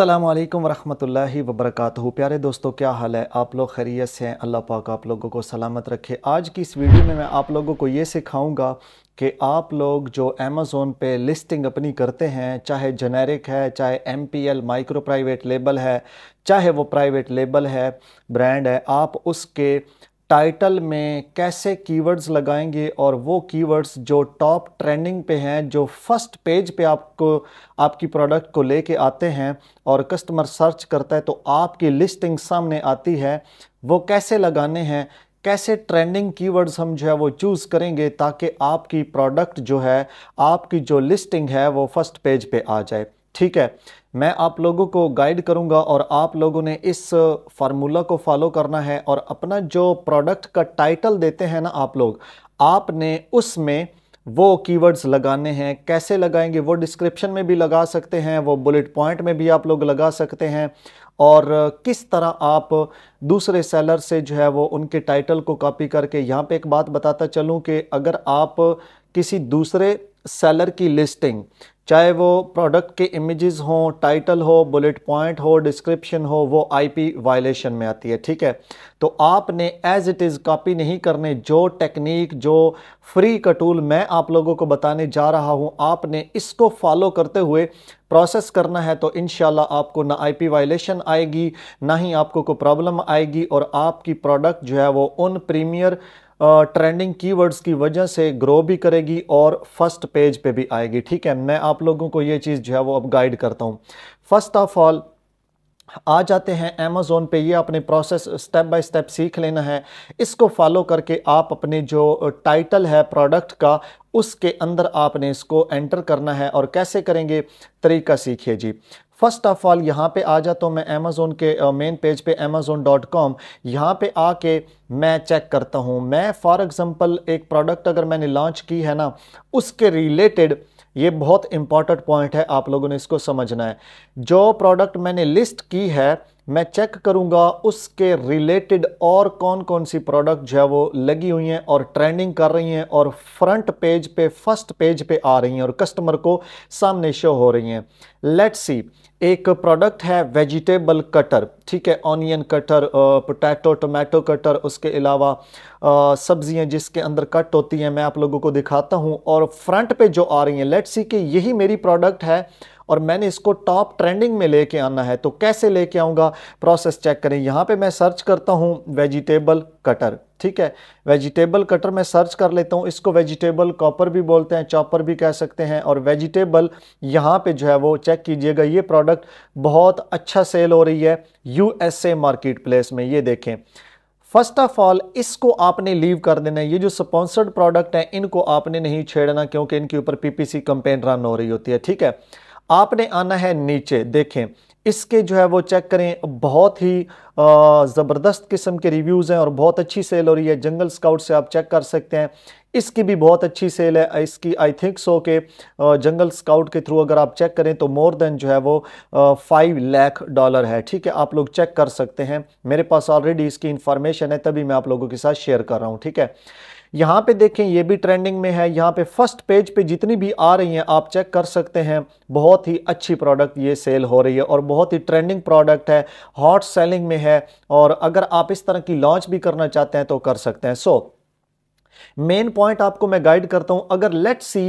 अल्लाम वरहमतुल्लाहि वरक़ प्यारे दोस्तों क्या हाल है आप लोग खैरियत से हैं अल्लाह पाक आप लोगों को सलामत रखे आज की इस वीडियो में मैं आप लोगों को ये सिखाऊंगा कि आप लोग जो अमेज़ोन पे लिस्टिंग अपनी करते हैं चाहे जेनेरिक है चाहे M P L micro private label है चाहे वो प्राइवेट लेबल है ब्रांड है आप उसके टाइटल में कैसे कीवर्ड्स लगाएंगे और वो कीवर्ड्स जो टॉप ट्रेंडिंग पे हैं जो फर्स्ट पेज पे आपको आपकी प्रोडक्ट को लेके आते हैं और कस्टमर सर्च करता है तो आपकी लिस्टिंग सामने आती है वो कैसे लगाने हैं कैसे ट्रेंडिंग कीवर्ड्स हम जो है वो चूज़ करेंगे ताकि आपकी प्रोडक्ट जो है आपकी जो लिस्टिंग है वो फर्स्ट पेज पे आ जाए ठीक है मैं आप लोगों को गाइड करूंगा और आप लोगों ने इस फार्मूला को फॉलो करना है और अपना जो प्रोडक्ट का टाइटल देते हैं ना आप लोग आपने उसमें वो कीवर्ड्स लगाने हैं कैसे लगाएंगे वो डिस्क्रिप्शन में भी लगा सकते हैं वो बुलेट पॉइंट में भी आप लोग लगा सकते हैं और किस तरह आप दूसरे सेलर से जो है वो उनके टाइटल को कॉपी करके यहाँ पे एक बात बताता चलूँ कि अगर आप किसी दूसरे सेलर की लिस्टिंग चाहे वो प्रोडक्ट के इमेजेस हों टाइटल हो बुलेट पॉइंट हो डिस्क्रिप्शन हो वो आईपी वायलेशन में आती है ठीक है तो आपने एज इट इज़ कॉपी नहीं करने जो टेक्निक जो फ्री का टूल मैं आप लोगों को बताने जा रहा हूँ आपने इसको फॉलो करते हुए प्रोसेस करना है तो इन आपको ना आईपी वायलेशन आएगी ना ही आपको कोई प्रॉब्लम आएगी और आपकी प्रोडक्ट जो है वो उन प्रीमियर ट्रेंडिंग कीवर्ड्स की वजह से ग्रो भी करेगी और फर्स्ट पेज पे भी आएगी ठीक है मैं आप लोगों को ये चीज़ जो है वो अब गाइड करता हूँ फर्स्ट ऑफ ऑल आ जाते हैं अमेज़ोन पे ये अपने प्रोसेस स्टेप बाय स्टेप सीख लेना है इसको फॉलो करके आप अपने जो टाइटल है प्रोडक्ट का उसके अंदर आपने इसको एंटर करना है और कैसे करेंगे तरीका सीखिए जी फर्स्ट ऑफ ऑल यहाँ पे आ जाता तो हूँ मैं अमेज़ोन के मेन uh, पेज पे अमेज़ोन डॉट कॉम यहाँ पर आके मैं चेक करता हूँ मैं फॉर एग्ज़ाम्पल एक प्रोडक्ट अगर मैंने लॉन्च की है ना उसके रिलेटेड ये बहुत इंपॉर्टेंट पॉइंट है आप लोगों ने इसको समझना है जो प्रोडक्ट मैंने लिस्ट की है मैं चेक करूंगा उसके रिलेटेड और कौन कौन सी प्रोडक्ट जो है वो लगी हुई हैं और ट्रेंडिंग कर रही हैं और फ्रंट पेज पे फर्स्ट पेज पे आ रही हैं और कस्टमर को सामने शो हो रही हैं लेट्स सी एक प्रोडक्ट है वेजिटेबल कटर ठीक है onion cutter potato tomato cutter उसके अलावा सब्जियां जिसके अंदर कट होती हैं मैं आप लोगों को दिखाता हूँ और फ्रंट पे जो आ रही हैं लेट्स सी कि यही मेरी प्रोडक्ट है और मैंने इसको टॉप ट्रेंडिंग में लेके आना है तो कैसे लेके आऊँगा प्रोसेस चेक करें यहाँ पे मैं सर्च करता हूँ वेजिटेबल कटर ठीक है वेजिटेबल कटर मैं सर्च कर लेता हूँ इसको वेजिटेबल कॉपर भी बोलते हैं चॉपर भी कह सकते हैं और वेजिटेबल यहाँ पे जो है वो चेक कीजिएगा ये प्रोडक्ट बहुत अच्छा सेल हो रही है यू मार्केट प्लेस में ये देखें फर्स्ट ऑफ ऑल इसको आपने लीव कर देना है ये जो स्पॉन्सर्ड प्रोडक्ट है इनको आपने नहीं छेड़ना क्योंकि इनके ऊपर पीपीसी कंपेन रन हो रही होती है ठीक है आपने आना है नीचे देखें इसके जो है वो चेक करें बहुत ही ज़बरदस्त किस्म के रिव्यूज़ हैं और बहुत अच्छी सेल हो रही है जंगल स्काउट से आप चेक कर सकते हैं इसकी भी बहुत अच्छी सेल है इसकी आई थिंक सो के जंगल स्काउट के थ्रू अगर आप चेक करें तो मोर देन जो है वो फाइव लाख डॉलर है ठीक है आप लोग चेक कर सकते हैं मेरे पास ऑलरेडी इसकी इन्फॉर्मेशन है तभी मैं आप लोगों के साथ शेयर कर रहा हूँ ठीक है यहाँ पे देखें ये भी ट्रेंडिंग में है यहाँ पे फर्स्ट पेज पे जितनी भी आ रही हैं आप चेक कर सकते हैं बहुत ही अच्छी प्रोडक्ट ये सेल हो रही है और बहुत ही ट्रेंडिंग प्रोडक्ट है हॉट सेलिंग में है और अगर आप इस तरह की लॉन्च भी करना चाहते हैं तो कर सकते हैं सो so, मेन पॉइंट आपको मैं गाइड करता हूं अगर लेट सी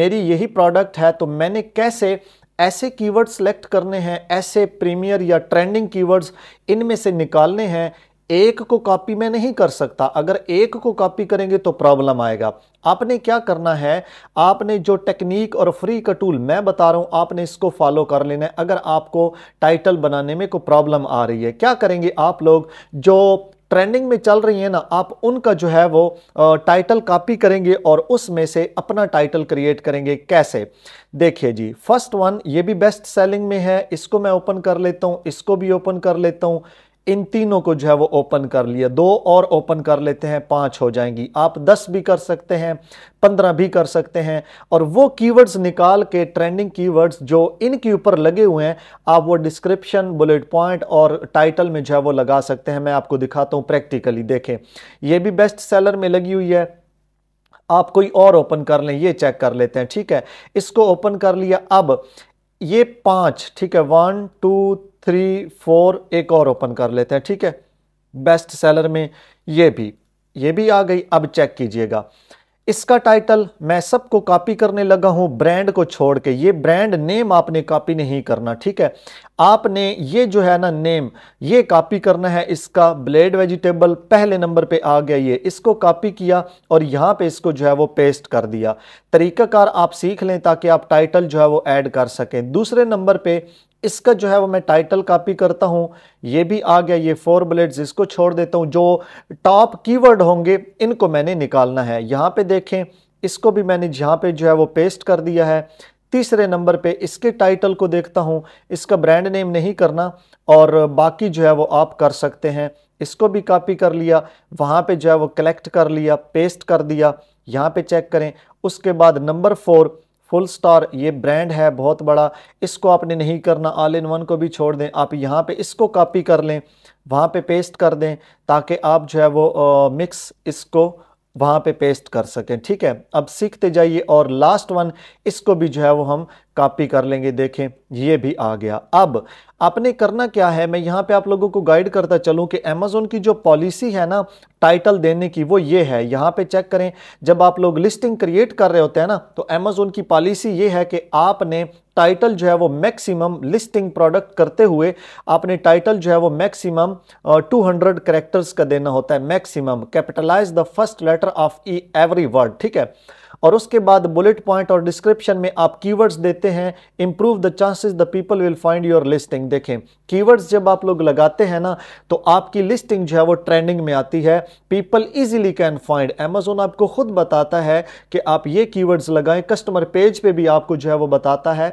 मेरी यही प्रोडक्ट है तो मैंने कैसे ऐसे कीवर्ड सेलेक्ट करने हैं ऐसे प्रीमियर या ट्रेंडिंग कीवर्ड्स इनमें से निकालने हैं एक को कॉपी में नहीं कर सकता अगर एक को कॉपी करेंगे तो प्रॉब्लम आएगा आपने क्या करना है आपने जो टेक्निक और फ्री का टूल मैं बता रहा हूं आपने इसको फॉलो कर लेना है अगर आपको टाइटल बनाने में कोई प्रॉब्लम आ रही है क्या करेंगे आप लोग जो ट्रेंडिंग में चल रही है ना आप उनका जो है वो टाइटल कॉपी करेंगे और उसमें से अपना टाइटल क्रिएट करेंगे कैसे देखिए जी फर्स्ट वन ये भी बेस्ट सेलिंग में है इसको मैं ओपन कर लेता हूँ इसको भी ओपन कर लेता हूँ इन तीनों को जो है वो ओपन कर लिया दो और ओपन कर लेते हैं पांच हो जाएंगी आप दस भी कर सकते हैं पंद्रह भी कर सकते हैं और वो कीवर्ड्स निकाल के ट्रेंडिंग कीवर्ड्स जो इनके ऊपर लगे हुए हैं आप वो डिस्क्रिप्शन बुलेट पॉइंट और टाइटल में जो है वो लगा सकते हैं मैं आपको दिखाता हूँ प्रैक्टिकली देखें ये भी बेस्ट सेलर में लगी हुई है आप कोई और ओपन कर लें ये चेक कर लेते हैं ठीक है इसको ओपन कर लिया अब ये पांच ठीक है वन टू थ्री फोर एक और ओपन कर लेते हैं ठीक है बेस्ट सेलर में ये भी ये भी आ गई अब चेक कीजिएगा इसका टाइटल मैं सबको कॉपी करने लगा हूं ब्रांड को छोड़ के ये ब्रांड नेम आपने कॉपी नहीं करना ठीक है आपने ये जो है ना नेम ये कॉपी करना है इसका ब्लेड वेजिटेबल पहले नंबर पे आ गया ये इसको कॉपी किया और यहाँ पे इसको जो है वो पेस्ट कर दिया तरीकाकार आप सीख लें ताकि आप टाइटल जो है वो ऐड कर सकें दूसरे नंबर पे इसका जो है वो मैं टाइटल कॉपी करता हूँ ये भी आ गया ये फोर ब्लेड्स इसको छोड़ देता हूँ जो टॉप कीवर्ड होंगे इनको मैंने निकालना है यहाँ पे देखें इसको भी मैंने यहाँ पे जो है वो पेस्ट कर दिया है तीसरे नंबर पे इसके टाइटल को देखता हूँ इसका ब्रांड नेम नहीं करना और बाकी जो है वो आप कर सकते हैं इसको भी कॉपी कर लिया वहाँ पर जो है वो कलेक्ट कर लिया पेस्ट कर दिया यहाँ पर चेक करें उसके बाद नंबर फोर फुल स्टार ये ब्रांड है बहुत बड़ा इसको आपने नहीं करना ऑल इन वन को भी छोड़ दें आप यहाँ पे इसको कॉपी कर लें वहाँ पे पेस्ट कर दें ताकि आप जो है वो मिक्स इसको वहाँ पे पेस्ट कर सकें ठीक है अब सीखते जाइए और लास्ट वन इसको भी जो है वो हम कॉपी कर लेंगे देखें ये भी आ गया अब आपने करना क्या है मैं यहाँ पे आप लोगों को गाइड करता चलूँ कि अमेज़ोन की जो पॉलिसी है ना टाइटल देने की वो ये है यहाँ पे चेक करें जब आप लोग लिस्टिंग क्रिएट कर रहे होते हैं ना तो अमेज़ोन की पॉलिसी ये है कि आपने टाइटल जो है वो मैक्सिमम लिस्टिंग प्रोडक्ट करते हुए आपने टाइटल जो है वो मैक्सिमम टू हंड्रेड करेक्टर्स का देना होता है maximum capitalize the first letter of ई एवरी वर्ड ठीक है और उसके बाद बुलेट पॉइंट और डिस्क्रिप्शन में आप कीवर्ड्स देते हैं improve the chances the people will find your listing देखें कीवर्ड्स जब आप लोग लगाते हैं ना तो आपकी लिस्टिंग जो है वो ट्रेंडिंग में आती है people easily can find Amazon आपको खुद बताता है कि आप ये कीवर्ड्स लगाएं कस्टमर पेज पे भी आपको जो है वो बताता है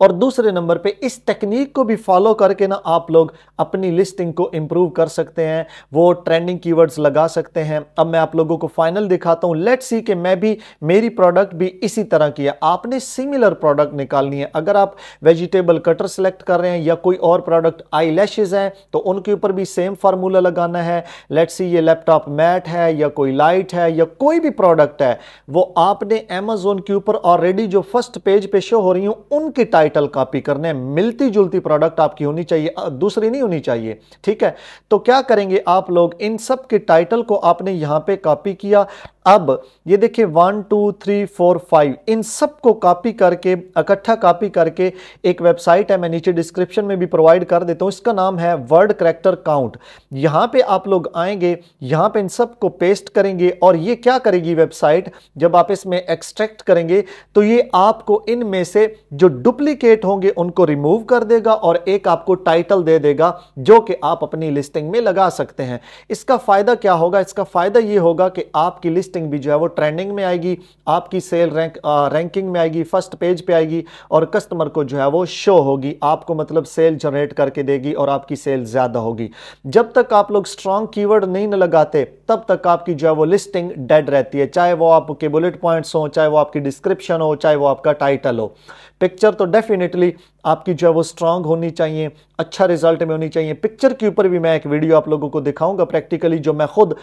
और दूसरे नंबर पे इस टेक्निक को भी फॉलो करके ना आप लोग अपनी लिस्टिंग को इम्प्रूव कर सकते हैं वो ट्रेंडिंग कीवर्ड्स लगा सकते हैं अब मैं आप लोगों को फाइनल दिखाता हूँ लेट्स सी कि मैं भी मेरी प्रोडक्ट भी इसी तरह की है आपने सिमिलर प्रोडक्ट निकालनी है अगर आप वेजिटेबल कटर सेलेक्ट कर रहे हैं या कोई और प्रोडक्ट आई हैं तो उनके ऊपर भी सेम फार्मूला लगाना है लेट्स सी ये लैपटॉप मैट है या कोई लाइट है या कोई भी प्रोडक्ट है वो आपने अमेजोन के ऊपर ऑलरेडी जो फर्स्ट पेज पे शो हो रही हूँ उनके टाइप टाइटल कॉपी करने मिलती जुलती प्रोडक्ट आपकी होनी चाहिए दूसरी नहीं होनी चाहिए ठीक है तो क्या करेंगे आप लोग इन सब के टाइटल को आपने यहाँ पे कॉपी किया अब ये देखिए one two three four five इन सब को कॉपी करके इकट्ठा कॉपी करके एक वेबसाइट है मैं नीचे डिस्क्रिप्शन में भी प्रोवाइड कर देता हूँ इसका नाम है वर्ड करेक्टर काउंट यहाँ पे आप लोग आएंगे यहाँ पे इन सब को पेस्ट करेंगे और ये क्या करेगी वेबसाइट जब आप इसमें एक्सट्रैक्ट करेंगे तो ये आपको इनमें से जो डुप्ली डुप्लीकेट होंगे उनको रिमूव कर देगा और एक आपको टाइटल दे देगा जो कि आप अपनी लिस्टिंग में लगा सकते हैं इसका फ़ायदा क्या होगा इसका फ़ायदा ये होगा कि आपकी लिस्टिंग भी जो है वो ट्रेंडिंग में आएगी आपकी सेल रैंक आ, रैंकिंग में आएगी फर्स्ट पेज पर पे आएगी और कस्टमर को जो है वो शो होगी आपको मतलब सेल जनरेट करके देगी और आपकी सेल ज़्यादा होगी जब तक आप लोग स्ट्रॉन्ग कीवर्ड नहीं लगाते तब तक आपकी जो है वो लिस्टिंग डेड रहती है चाहे वो आपके बुलेट पॉइंट्स हो चाहे वो आपकी डिस्क्रिप्शन हो चाहे वो आपका टाइटल हो पिक्चर तो डेफिनेटली आपकी जो है वो स्ट्रांग होनी चाहिए अच्छा रिजल्ट में होनी चाहिए पिक्चर के ऊपर भी मैं एक वीडियो आप लोगों को दिखाऊंगा प्रैक्टिकली जो मैं खुद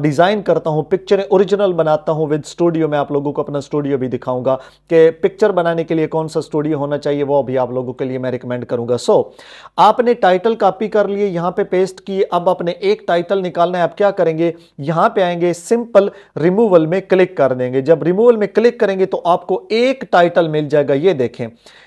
डिज़ाइन करता हूँ पिक्चरें ओरिजिनल बनाता हूँ विद स्टूडियो मैं आप लोगों को अपना स्टूडियो भी दिखाऊंगा कि पिक्चर बनाने के लिए कौन सा स्टूडियो होना चाहिए वो भी आप लोगों के लिए मैं रिकमेंड करूँगा सो so, आपने टाइटल कापी कर लिए यहाँ पे पेस्ट किए अब अपने एक टाइटल निकालना है आप क्या करेंगे यहाँ पर आएंगे सिंपल रिमूवल में क्लिक कर देंगे जब रिमूवल में क्लिक करेंगे तो आपको एक टाइटल मिल जाएगा ये देखें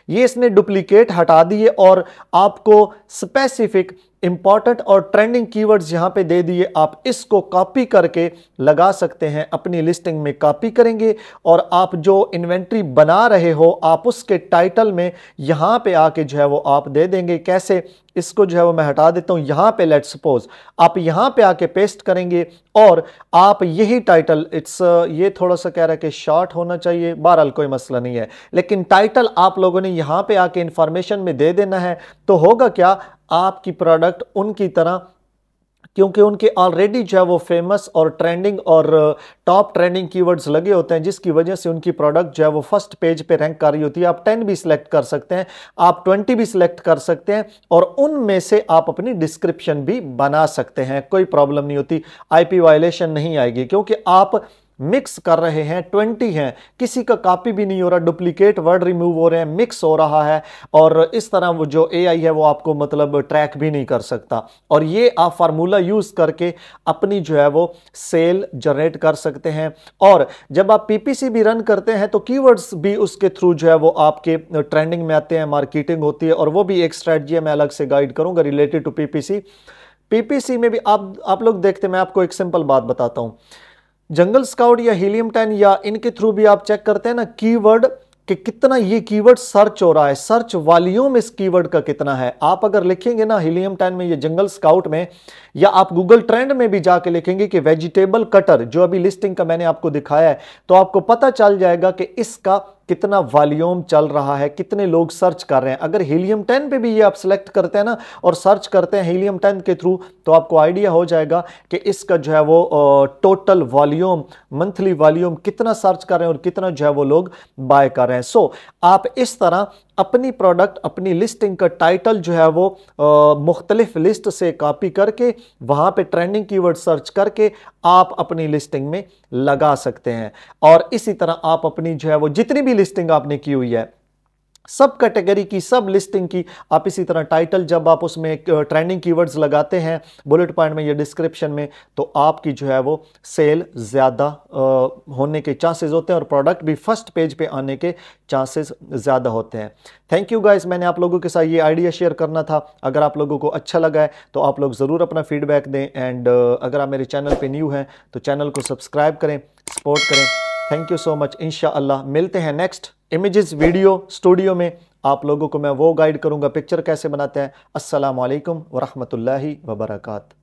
ये इसने डुप्लीकेट डुप्लीकेट हटा दिए और आपको स्पेसिफिक इंपॉर्टेंट और ट्रेंडिंग कीवर्ड्स यहाँ पे दे दिए आप इसको कॉपी करके लगा सकते हैं अपनी लिस्टिंग में कॉपी करेंगे और आप जो इन्वेंट्री बना रहे हो आप उसके टाइटल में यहाँ पे आके जो है वो आप दे देंगे कैसे इसको जो है वो मैं हटा देता हूँ यहाँ पे लेट सपोज आप यहां पे आके पेस्ट करेंगे और आप यही टाइटल इट्स uh, ये थोड़ा सा कह रहा है कि शॉर्ट होना चाहिए बहरहाल कोई मसला नहीं है लेकिन टाइटल आप लोगों ने यहाँ पे आके इंफॉर्मेशन में दे देना है तो होगा क्या आपकी प्रोडक्ट उनकी तरह क्योंकि उनके ऑलरेडी जो है वो फेमस और ट्रेंडिंग और टॉप ट्रेंडिंग कीवर्ड्स लगे होते हैं जिसकी वजह से उनकी प्रोडक्ट जो है वो फर्स्ट पेज पे रैंक कर रही होती है आप 10 भी सिलेक्ट कर सकते हैं आप 20 भी सिलेक्ट कर सकते हैं और उनमें से आप अपनी डिस्क्रिप्शन भी बना सकते हैं कोई प्रॉब्लम नहीं होती आईपी वायलेशन नहीं आएगी क्योंकि आप मिक्स कर रहे हैं ट्वेंटी हैं किसी का कापी भी नहीं हो रहा डुप्लीकेट वर्ड रिमूव हो रहे हैं मिक्स हो रहा है और इस तरह वो जो ए है वो आपको मतलब ट्रैक भी नहीं कर सकता और ये आप फार्मूला यूज़ करके अपनी जो है वो सेल जनरेट कर सकते हैं और जब आप पीपीसी भी रन करते हैं तो कीवर्ड्स भी उसके थ्रू जो है वो आपके ट्रेंडिंग में आते हैं मार्केटिंग होती है और वो भी एक स्ट्रैटी है मैं अलग से गाइड करूँगा रिलेटेड टू पी पीपीसी में भी आप आप लोग देखते मैं आपको एक सिंपल बात बताता हूँ जंगल स्काउट या हीलियम टेन या इनके थ्रू भी आप चेक करते हैं ना कीवर्ड कि कितना ये कीवर्ड सर्च हो रहा है सर्च वॉल्यूम इस कीवर्ड का कितना है आप अगर लिखेंगे ना हीलियम टेन में या जंगल स्काउट में या आप गूगल ट्रेंड में भी जाके लिखेंगे कि वेजिटेबल कटर जो अभी लिस्टिंग का मैंने आपको दिखाया है तो आपको पता चल जाएगा कि इसका कितना वॉल्यूम चल रहा है कितने लोग सर्च कर रहे हैं अगर हीलियम टेन पे भी ये आप सेलेक्ट करते हैं ना और सर्च करते हैं हीलियम टेन के थ्रू तो आपको आइडिया हो जाएगा कि इसका जो है वो टोटल वॉल्यूम मंथली वॉल्यूम कितना सर्च कर रहे हैं और कितना जो है वो लोग बाय कर रहे हैं सो so, आप इस तरह अपनी प्रोडक्ट अपनी लिस्टिंग का टाइटल जो है वो मुख्तलिफ लिस्ट से कॉपी करके वहाँ पे ट्रेंडिंग कीवर्ड सर्च करके आप अपनी लिस्टिंग में लगा सकते हैं और इसी तरह आप अपनी जो है वो जितनी भी लिस्टिंग आपने की हुई है सब कैटेगरी की सब लिस्टिंग की आप इसी तरह टाइटल जब आप उसमें ट्रेंडिंग कीवर्ड्स लगाते हैं बुलेट पॉइंट में या डिस्क्रिप्शन में तो आपकी जो है वो सेल ज़्यादा होने के चांसेस होते हैं और प्रोडक्ट भी फर्स्ट पेज पे आने के चांसेस ज़्यादा होते हैं थैंक यू गाइस मैंने आप लोगों के साथ ये आइडिया शेयर करना था अगर आप लोगों को अच्छा लगा है तो आप लोग ज़रूर अपना फीडबैक दें एंड अगर आप मेरे चैनल पर न्यू हैं तो चैनल को सब्सक्राइब करें सपोर्ट करें थैंक यू सो मच इन मिलते हैं नेक्स्ट इमेजेस वीडियो स्टूडियो में आप लोगों को मैं वो गाइड करूँगा पिक्चर कैसे बनाते हैं असलकम वरहमल वबरकू